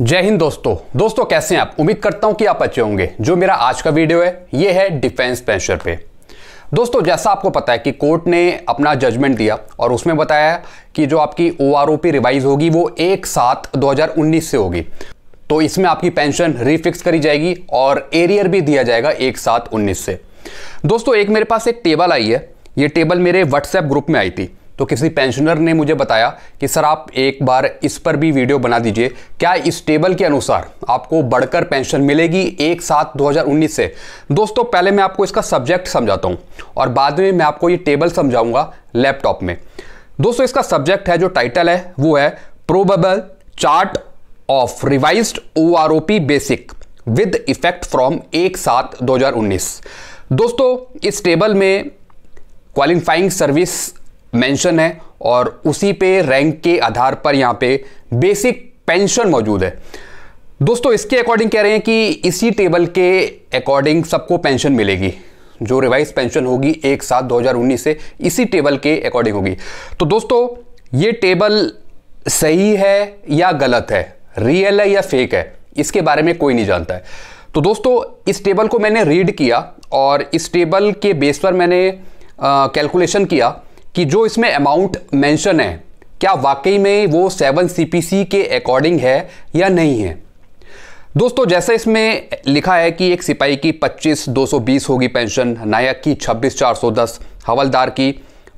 जय हिंद दोस्तों दोस्तों कैसे हैं आप उम्मीद करता हूं कि आप अच्छे होंगे जो मेरा आज का वीडियो है ये है डिफेंस पेंशन पे दोस्तों जैसा आपको पता है कि कोर्ट ने अपना जजमेंट दिया और उसमें बताया कि जो आपकी O R O P revise होगी वो एक सात 2019 से होगी तो इसमें आपकी पेंशन रीफिक्स करी जाएगी और एरियर भी दिया जाएगा एक सात उन्नीस से दोस्तों एक मेरे पास एक टेबल आई है ये टेबल मेरे व्हाट्सएप ग्रुप में आई थी तो किसी पेंशनर ने मुझे बताया कि सर आप एक बार इस पर भी वीडियो बना दीजिए क्या इस टेबल के अनुसार आपको बढ़कर पेंशन मिलेगी एक सात 2019 से दोस्तों पहले मैं आपको इसका सब्जेक्ट समझाता हूँ और बाद में मैं आपको ये टेबल समझाऊंगा लैपटॉप में दोस्तों इसका सब्जेक्ट है जो टाइटल है वो है probable chart of revise O R O P basic with effect from एक सात उन्नीस दोस्तों इस टेबल में क्वालिफाइंग सर्विस मेंशन है और उसी पे रैंक के आधार पर यहाँ पे बेसिक पेंशन मौजूद है दोस्तों इसके अकॉर्डिंग कह रहे हैं कि इसी टेबल के अकॉर्डिंग सबको पेंशन मिलेगी जो रिवाइज पेंशन होगी एक सात 2019 से इसी टेबल के अकॉर्डिंग होगी तो दोस्तों ये टेबल सही है या गलत है रियल है या फेक है इसके बारे में कोई नहीं जानता है तो दोस्तों इस टेबल को मैंने रीड किया और इस टेबल के बेस पर मैंने कैलकुलेशन किया कि जो इसमें अमाउंट मेंशन है क्या वाकई में वो सेवन सीपीसी के अकॉर्डिंग है या नहीं है दोस्तों जैसे इसमें लिखा है कि एक सिपाही की 25 220 होगी पेंशन नायक की 26 410 हवलदार की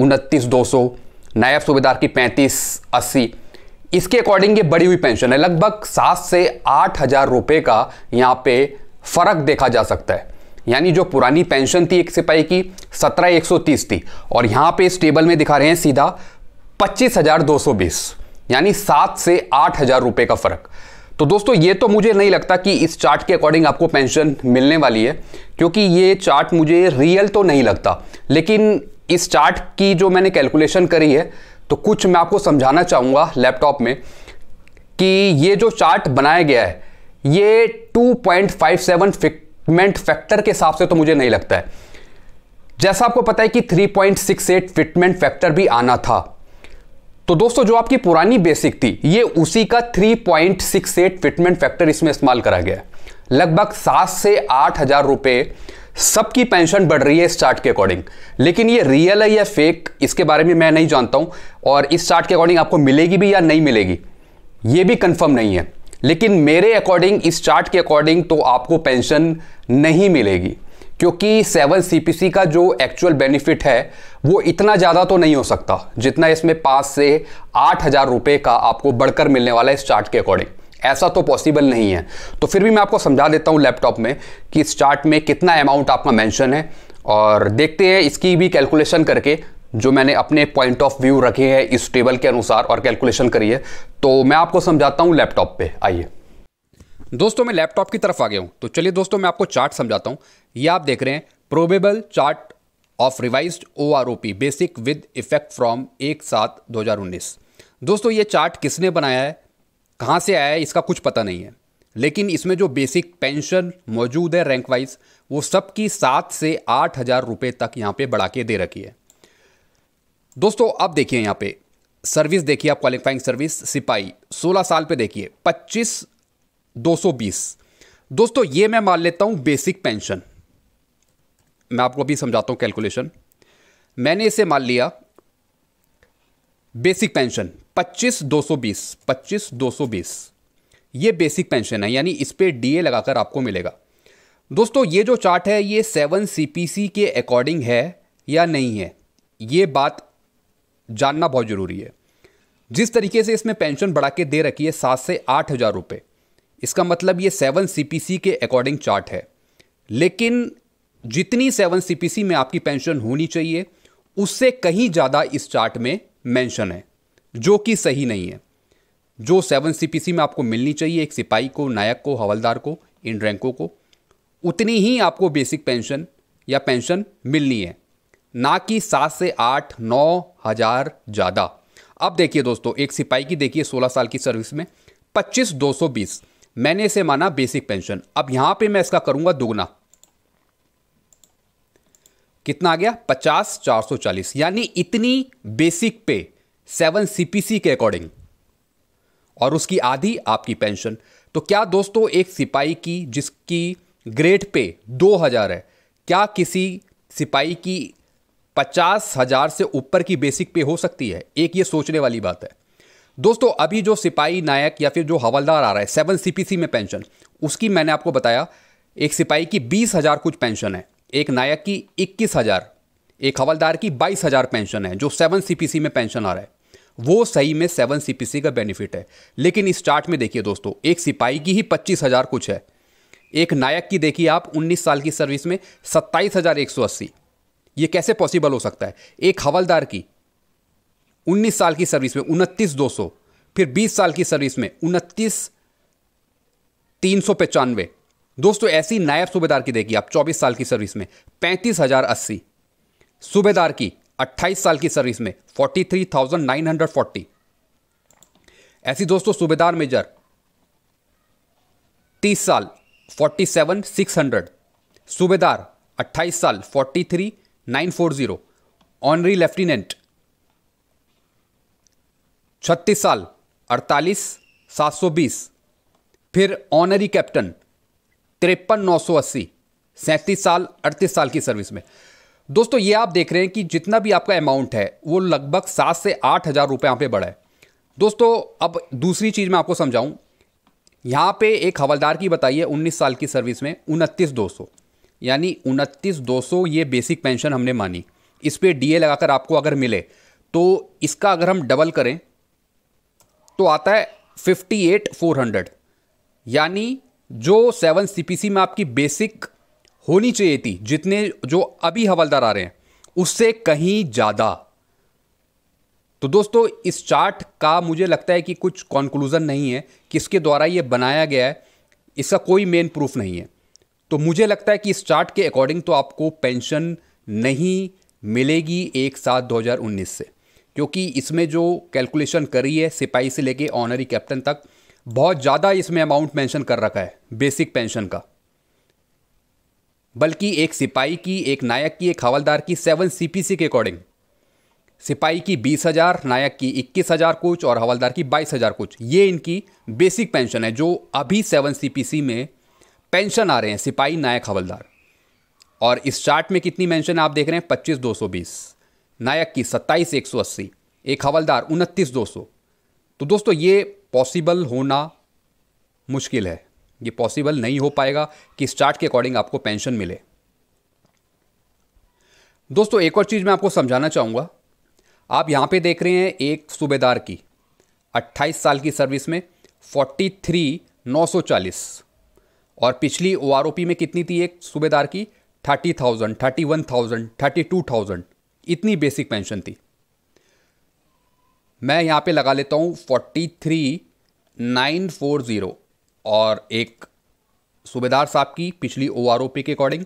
उनतीस दो सौ नायब सूबेदार की पैंतीस अस्सी इसके अकॉर्डिंग ये बढ़ी हुई पेंशन है लगभग सात से आठ हज़ार रुपये का यहाँ पे फ़र्क देखा जा सकता है यानी जो पुरानी पेंशन थी एक सिपाही की सत्रह एक सौ तीस थी और यहाँ पे इस टेबल में दिखा रहे हैं सीधा पच्चीस हजार दो सौ बीस यानी सात से आठ हजार रुपये का फर्क तो दोस्तों ये तो मुझे नहीं लगता कि इस चार्ट के अकॉर्डिंग आपको पेंशन मिलने वाली है क्योंकि ये चार्ट मुझे रियल तो नहीं लगता लेकिन इस चार्ट की जो मैंने कैलकुलेशन करी है तो कुछ मैं आपको समझाना चाहूँगा लैपटॉप में कि ये जो चार्ट बनाया गया है ये 2.57 पॉइंट फिटमेंट फैक्टर के हिसाब से तो मुझे नहीं लगता है जैसा आपको पता है कि 3.68 फिटमेंट फैक्टर भी आना था तो दोस्तों जो आपकी पुरानी बेसिक थी ये उसी का 3.68 फिटमेंट फैक्टर इसमें इस्तेमाल करा गया लगभग सात से आठ हजार रुपये सबकी पेंशन बढ़ रही है इस चार्ट के अकॉर्डिंग लेकिन ये रियल है या फेक इसके बारे में मैं नहीं जानता हूं और इस चार्ट के अकॉर्डिंग आपको मिलेगी भी या नहीं मिलेगी ये भी कंफर्म नहीं है लेकिन मेरे अकॉर्डिंग इस चार्ट के अकॉर्डिंग तो आपको पेंशन नहीं मिलेगी क्योंकि सेवन सी का जो एक्चुअल बेनिफिट है वो इतना ज़्यादा तो नहीं हो सकता जितना इसमें पाँच से आठ हज़ार रुपये का आपको बढ़कर मिलने वाला है इस चार्ट के अकॉर्डिंग ऐसा तो पॉसिबल नहीं है तो फिर भी मैं आपको समझा देता हूँ लैपटॉप में कि इस चार्ट में कितना अमाउंट आपका मेंशन है और देखते हैं इसकी भी कैलकुलेशन करके जो मैंने अपने पॉइंट ऑफ व्यू रखे हैं इस टेबल के अनुसार और कैलकुलेशन करी है तो मैं आपको समझाता हूँ लैपटॉप पे आइए दोस्तों मैं लैपटॉप की तरफ आ गया हूँ तो चलिए दोस्तों मैं आपको चार्ट समझाता हूँ ये आप देख रहे हैं probable chart of revise O R O P basic with effect from एक सात दो हज़ार उन्नीस दोस्तों ये चार्ट किसने बनाया है कहाँ से आया है इसका कुछ पता नहीं है लेकिन इसमें जो बेसिक पेंशन मौजूद है रैंक वाइज वो सबकी सात से आठ हज़ार रुपये तक यहाँ पे बढ़ा के दे रखी है दोस्तों आप देखिए यहाँ पे सर्विस देखिए आप क्वालिफाइंग सर्विस सिपाही 16 साल पे देखिए 25 220 दोस्तों ये मैं मान लेता हूँ बेसिक पेंशन मैं आपको अभी समझाता हूँ कैलकुलेशन मैंने इसे मान लिया बेसिक पेंशन 25 220 25 220 ये बेसिक पेंशन है यानी इस पर डीए लगाकर आपको मिलेगा दोस्तों ये जो चार्ट है ये सेवन सीपीसी के अकॉर्डिंग है या नहीं है ये बात जानना बहुत ज़रूरी है जिस तरीके से इसमें पेंशन बढ़ा के दे रखी है सात से आठ हज़ार रुपये इसका मतलब ये सेवन सी के अकॉर्डिंग चार्ट है लेकिन जितनी सेवन सी में आपकी पेंशन होनी चाहिए उससे कहीं ज़्यादा इस चार्ट में मेंशन है जो कि सही नहीं है जो सेवन सी में आपको मिलनी चाहिए एक सिपाही को नायक को हवलदार को इन रैंकों को उतनी ही आपको बेसिक पेंशन या पेंशन मिलनी है ना कि सात से आठ नौ हज़ार ज़्यादा अब देखिए दोस्तों एक सिपाही की देखिए 16 साल की सर्विस में पच्चीस दो सौ बीस मैंने इसे माना बेसिक पेंशन अब यहां पे मैं इसका करूंगा दोगुना कितना आ गया पचास चार सौ चालीस यानी इतनी बेसिक पे सेवन सीपीसी के अकॉर्डिंग और उसकी आधी आपकी पेंशन तो क्या दोस्तों एक सिपाही की जिसकी ग्रेड पे दो हजार है क्या किसी सिपाही की पचास हजार से ऊपर की बेसिक पे हो सकती है एक ये सोचने वाली बात है दोस्तों अभी जो सिपाही नायक या फिर जो हवलदार आ रहा है सेवन सीपीसी में पेंशन उसकी मैंने आपको बताया एक सिपाही की बीस हजार कुछ पेंशन है एक नायक की इक्कीस हजार एक हवलदार की बाईस हजार पेंशन है जो सेवन सीपीसी में पेंशन आ रहा है वो सही में सेवन सीपीसी का बेनिफिट है लेकिन इस चार्ट में देखिए दोस्तों एक सिपाही की ही पच्चीस हजार कुछ है एक नायक की देखिए आप 19 साल की सर्विस में सत्ताईस हजार एक सौ अस्सी ये कैसे पॉसिबल हो सकता है एक हवलदार की 19 साल की सर्विस में उनतीस दो सौ फिर 20 साल की सर्विस में उनतीस तीन सौ पचानवे दोस्तों ऐसी नायब सूबेदार की देखिए आप 24 साल की सर्विस में पैंतीस हजार अस्सी सूबेदार की 28 साल की सर्विस में forty three thousand nine hundred forty ऐसी दोस्तों सूबेदार मेजर 30 साल फोर्टी सेवन सिक्स हंड्रेड सूबेदार अट्ठाईस साल forty three nine four zero honorary lieutenant छत्तीस साल अड़तालीस सात सौ बीस फिर ऑनरी कैप्टन तिरपन नौ सौ अस्सी सैंतीस साल अड़तीस साल की सर्विस में दोस्तों ये आप देख रहे हैं कि जितना भी आपका अमाउंट है वो लगभग सात से आठ हज़ार रुपये यहाँ पर बढ़ा है दोस्तों अब दूसरी चीज़ मैं आपको समझाऊं यहाँ पे एक हवलदार की बताइए 19 साल की सर्विस में उनतीस दो सौ यानी उनतीस दो सौ ये बेसिक पेंशन हमने मानी इस पर डी लगाकर आपको अगर मिले तो इसका अगर हम डबल करें तो आता है फिफ्टी एट फोर हंड्रेड यानी जो सेवन सी में आपकी बेसिक होनी चाहिए थी जितने जो अभी हवलदार आ रहे हैं उससे कहीं ज़्यादा तो दोस्तों इस चार्ट का मुझे लगता है कि कुछ कॉन्क्लूज़न नहीं है किसके द्वारा ये बनाया गया है इसका कोई मेन प्रूफ नहीं है तो मुझे लगता है कि स्टार्ट के अकॉर्डिंग तो आपको पेंशन नहीं मिलेगी एक सात 2019 से क्योंकि इसमें जो कैलकुलेशन करी है सिपाही से लेके ऑनरी कैप्टन तक बहुत ज़्यादा इसमें अमाउंट मेंशन कर रखा है बेसिक पेंशन का बल्कि एक सिपाही की एक नायक की एक हवलदार की सेवन सीपीसी के अकॉर्डिंग सिपाही की बीस हज़ार नायक की इक्कीस हज़ार कुछ और हवलदार की बाईस हज़ार कुछ ये इनकी बेसिक पेंशन है जो अभी सेवन सीपीसी में पेंशन आ रहे हैं सिपाही नायक हवलदार और इस चार्ट में कितनी मेंशन आप देख रहे हैं पच्चीस दो सौ बीस नायक की सत्ताईस एक सौ अस्सी एक हवलदार उनतीस दो सौ तो दोस्तों ये पॉसिबल होना मुश्किल है ये पॉसिबल नहीं हो पाएगा कि इस चार्ट के अकॉर्डिंग आपको पेंशन मिले दोस्तों एक और चीज़ मैं आपको समझाना चाहूँगा आप यहाँ पे देख रहे हैं एक सूबेदार की 28 साल की सर्विस में 43 940 और पिछली ओ में कितनी थी एक सूबेदार की thirty thousand thirty one thousand thirty two thousand इतनी बेसिक पेंशन थी मैं यहाँ पे लगा लेता हूँ forty three nine four zero और एक सूबेदार साहब की पिछली ओ आर ओ पी के according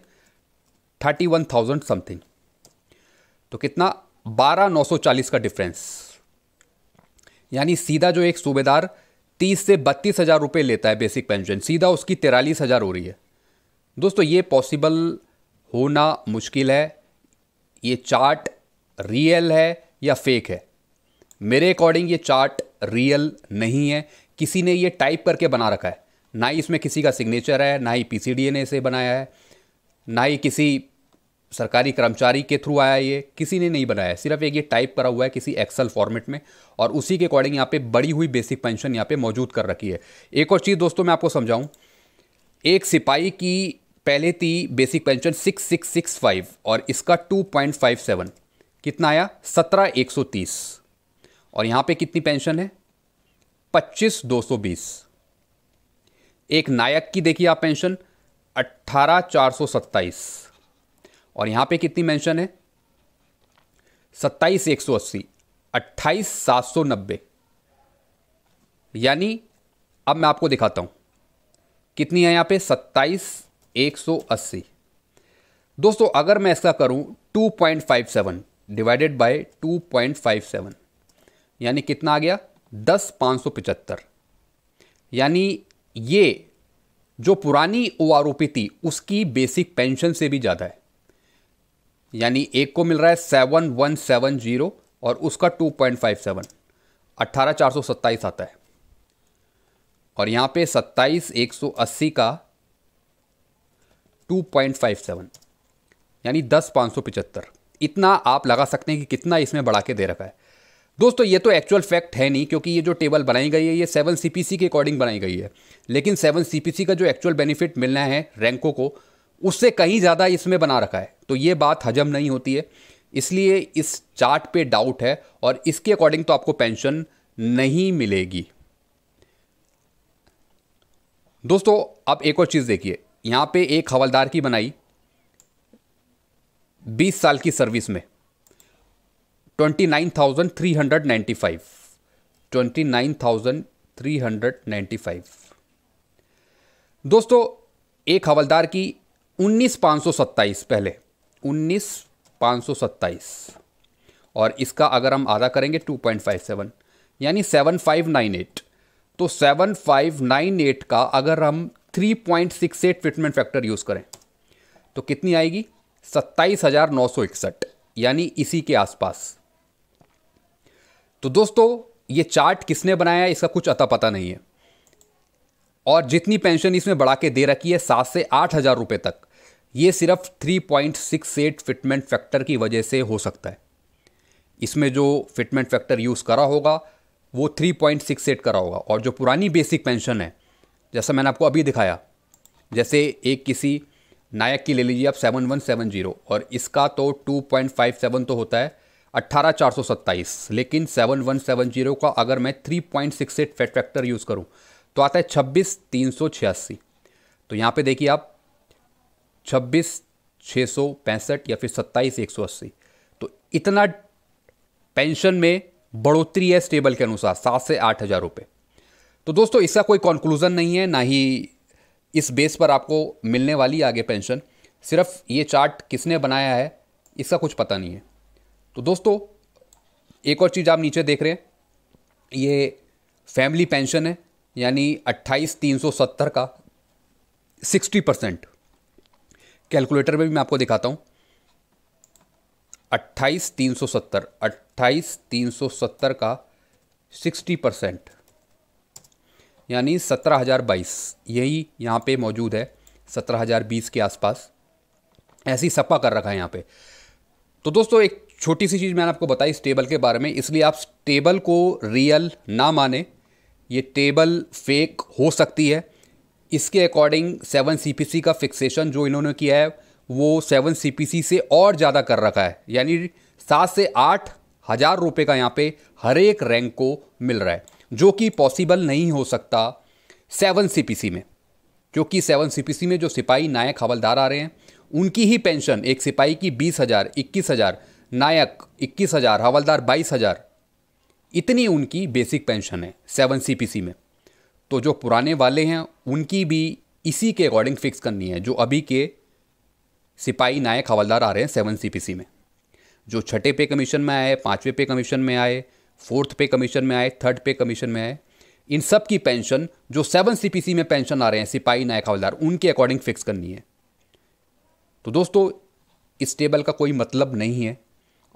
thirty one thousand something तो कितना बारह नौ सौ चालीस का डिफरेंस यानी सीधा जो एक सूबेदार तीस से बत्तीस हज़ार रुपये लेता है बेसिक पेंशन सीधा उसकी तिरालीस हज़ार हो रही है दोस्तों ये पॉसिबल होना मुश्किल है ये चार्ट रियल है या फेक है मेरे अकॉर्डिंग ये चार्ट रियल नहीं है किसी ने ये टाइप करके बना रखा है ना ही इसमें किसी का सिग्नेचर है ना ही पी ने इसे बनाया है ना ही किसी सरकारी कर्मचारी के थ्रू आया ये किसी ने नहीं बनाया सिर्फ एक ये टाइप करा हुआ है किसी एक्सल फॉर्मेट में और उसी के अकॉर्डिंग यहाँ पे बड़ी हुई बेसिक पेंशन यहाँ पे मौजूद कर रखी है एक और चीज़ दोस्तों मैं आपको समझाऊँ एक सिपाही की पहले थी basic pension six six six five और इसका टू पॉइंट फाइव सेवन कितना आया सत्रह एक सौ तीस और यहाँ पे कितनी पेंशन है पच्चीस दो सौ बीस एक नायक की देखिए आप पेंशन अट्ठारह चार सौ सत्ताईस और यहां पे कितनी मेंशन है सत्ताईस एक सौ अस्सी अट्ठाईस सात सौ नब्बे यानी अब मैं आपको दिखाता हूं कितनी है यहां पे सत्ताईस एक सौ अस्सी दोस्तों अगर मैं ऐसा करूं two point five seven divided by two point five seven यानी कितना आ गया दस पाँच सौ पचहत्तर यानी ये जो पुरानी ओ आर ओ पी थी उसकी बेसिक पेंशन से भी ज़्यादा है यानी एक को मिल रहा है सेवन वन सेवन जीरो और उसका टू पॉइंट फाइव सेवन अट्ठारह चार सौ सत्ताईस आता है और यहाँ पे सत्ताईस एक सौ अस्सी का टू पॉइंट फाइव सेवन यानी दस पाँच सौ पिचहत्तर इतना आप लगा सकते हैं कि कितना इसमें बढ़ा के दे रखा है दोस्तों ये तो एक्चुअल फैक्ट है नहीं क्योंकि ये जो टेबल बनाई गई है ये सेवन सी के अकॉर्डिंग बनाई गई है लेकिन सेवन सी का जो एक्चुअल बेनिफिट मिलना है रैंकों को उससे कहीं ज़्यादा इसमें बना रखा है तो ये बात हजम नहीं होती है इसलिए इस चार्ट पे डाउट है और इसके अकॉर्डिंग तो आपको पेंशन नहीं मिलेगी दोस्तों आप एक और चीज़ देखिए यहाँ पे एक हवलदार की बनाई 20 साल की सर्विस में 29,395 29,395 दोस्तों एक हवलदार की उन्नीस सौ सत्ताईस पहले उन्नीस सौ सत्ताईस और इसका अगर हम आधा करेंगे टू पॉइंट फाइव सेवन यानी सेवन फाइव नाइन एट तो सेवन फाइव नाइन एट का अगर हम three point six eight fitment factor use करें तो कितनी आएगी सत्ताईस हज़ार नौ सौ इकसठ यानी इसी के आसपास तो दोस्तों ये चार्ट किसने बनाया इसका कुछ अता पता नहीं है और जितनी पेंशन इसमें बढ़ा के दे रखी है सात से आठ हज़ार रुपये तक ये सिर्फ 3.68 फिटमेंट फैक्टर की वजह से हो सकता है इसमें जो फिटमेंट फैक्टर यूज़ करा होगा वो 3.68 करा होगा और जो पुरानी बेसिक पेंशन है जैसा मैंने आपको अभी दिखाया जैसे एक किसी नायक की ले लीजिए आप सेवन सेवन वन जीरो और इसका तो टू पॉइंट फाइव सेवन तो होता है अट्ठारह चार सौ सत्ताईस लेकिन सेवन सेवन वन जीरो का अगर मैं three point six eight factor use करूँ तो आता है छब्बीस तीन सौ छियासी तो यहाँ पे देखिए आप छब्बीस छः सौ पैंसठ या फिर सत्ताईस एक सौ अस्सी तो इतना पेंशन में बढ़ोतरी है स्टेबल के अनुसार सात से आठ हज़ार रुपये तो दोस्तों इसका कोई कंक्लूज़न नहीं है ना ही इस बेस पर आपको मिलने वाली आगे पेंशन सिर्फ ये चार्ट किसने बनाया है इसका कुछ पता नहीं है तो दोस्तों एक और चीज़ आप नीचे देख रहे हैं ये फैमिली पेंशन है यानी अट्ठाईस तीन सौ सत्तर का सिक्सटी परसेंट कैलकुलेटर में भी मैं आपको दिखाता हूँ अट्ठाईस तीन सौ सत्तर अट्ठाईस तीन सौ सत्तर का सिक्सटी परसेंट यानी सत्रह हज़ार बाईस यही यहाँ पे मौजूद है सत्रह हज़ार बीस के आसपास ऐसी सपा कर रखा है यहाँ पे तो दोस्तों एक छोटी सी चीज़ मैंने आपको बताई इस टेबल के बारे में इसलिए आप टेबल को रियल ना माने ये टेबल फेक हो सकती है इसके अकॉर्डिंग सेवन सी का फिक्सेशन जो इन्होंने किया है वो सेवन सी से और ज़्यादा कर रखा है यानी सात से आठ हज़ार रुपये का यहाँ पे हर एक रैंक को मिल रहा है जो कि पॉसिबल नहीं हो सकता सेवन सी में क्योंकि सेवन सी में जो सिपाही नायक हवलदार आ रहे हैं उनकी ही पेंशन एक सिपाही की बीस हज़ार इक्कीस हज़ार नायक इक्कीस हज़ार हवलदार बाईस हज़ार इतनी उनकी बेसिक पेंशन है सेवन सी में तो जो पुराने वाले हैं उनकी भी इसी के अकॉर्डिंग फिक्स करनी है जो अभी के सिपाही नायक हवलदार आ रहे हैं सेवन सी में जो छठे पे कमीशन में आए पाँचवें पे कमीशन में आए फोर्थ पे कमीशन में आए थर्ड पे कमीशन में आए इन सब की पेंशन जो सेवन सी में पेंशन आ रहे हैं सिपाही नायक हवलदार उनके अकॉर्डिंग फिक्स करनी है तो दोस्तों इस टेबल का कोई मतलब नहीं है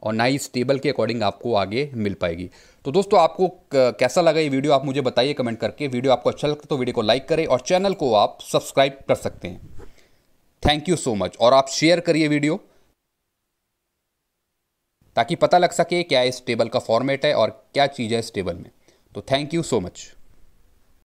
और ना ही इस टेबल के अकॉर्डिंग आपको आगे मिल पाएगी तो दोस्तों आपको कैसा लगा ये वीडियो आप मुझे बताइए कमेंट करके वीडियो आपको अच्छा लगता तो वीडियो को लाइक करें और चैनल को आप सब्सक्राइब कर सकते हैं थैंक यू सो मच और आप शेयर करिए वीडियो ताकि पता लग सके क्या इस टेबल का फॉर्मेट है और क्या चीज़ है इस टेबल में तो थैंक यू सो मच